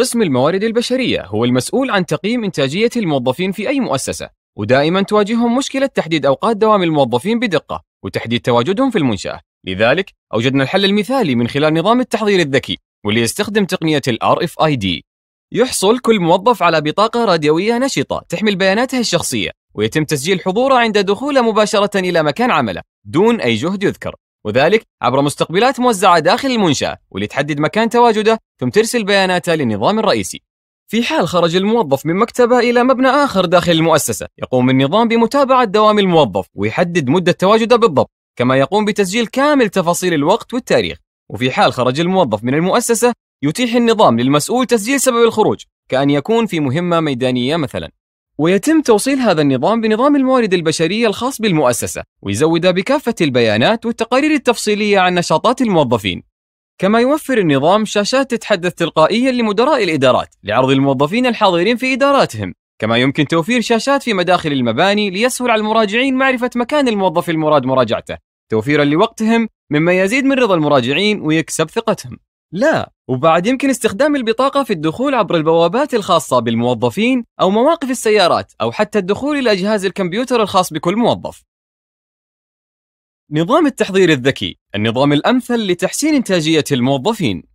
قسم الموارد البشرية هو المسؤول عن تقييم إنتاجية الموظفين في أي مؤسسة ودائما تواجههم مشكلة تحديد أوقات دوام الموظفين بدقة وتحديد تواجدهم في المنشأة لذلك أوجدنا الحل المثالي من خلال نظام التحضير الذكي واللي يستخدم تقنية الـ RFID يحصل كل موظف على بطاقة راديوية نشطة تحمل بياناته الشخصية ويتم تسجيل حضوره عند دخوله مباشرة إلى مكان عمله دون أي جهد يذكر وذلك عبر مستقبلات موزعة داخل المنشأة واللي تحدد مكان تواجده ثم ترسل بياناته للنظام الرئيسي في حال خرج الموظف من مكتبه إلى مبنى آخر داخل المؤسسة يقوم النظام بمتابعة دوام الموظف ويحدد مدة تواجده بالضبط كما يقوم بتسجيل كامل تفاصيل الوقت والتاريخ وفي حال خرج الموظف من المؤسسة يتيح النظام للمسؤول تسجيل سبب الخروج كأن يكون في مهمة ميدانية مثلاً ويتم توصيل هذا النظام بنظام الموارد البشرية الخاص بالمؤسسة ويزود بكافة البيانات والتقارير التفصيلية عن نشاطات الموظفين كما يوفر النظام شاشات تتحدث تلقائيا لمدراء الإدارات لعرض الموظفين الحاضرين في إداراتهم كما يمكن توفير شاشات في مداخل المباني ليسهل على المراجعين معرفة مكان الموظف المراد مراجعته توفيرا لوقتهم مما يزيد من رضا المراجعين ويكسب ثقتهم لا وبعد يمكن استخدام البطاقة في الدخول عبر البوابات الخاصة بالموظفين أو مواقف السيارات أو حتى الدخول إلى جهاز الكمبيوتر الخاص بكل موظف نظام التحضير الذكي النظام الأمثل لتحسين إنتاجية الموظفين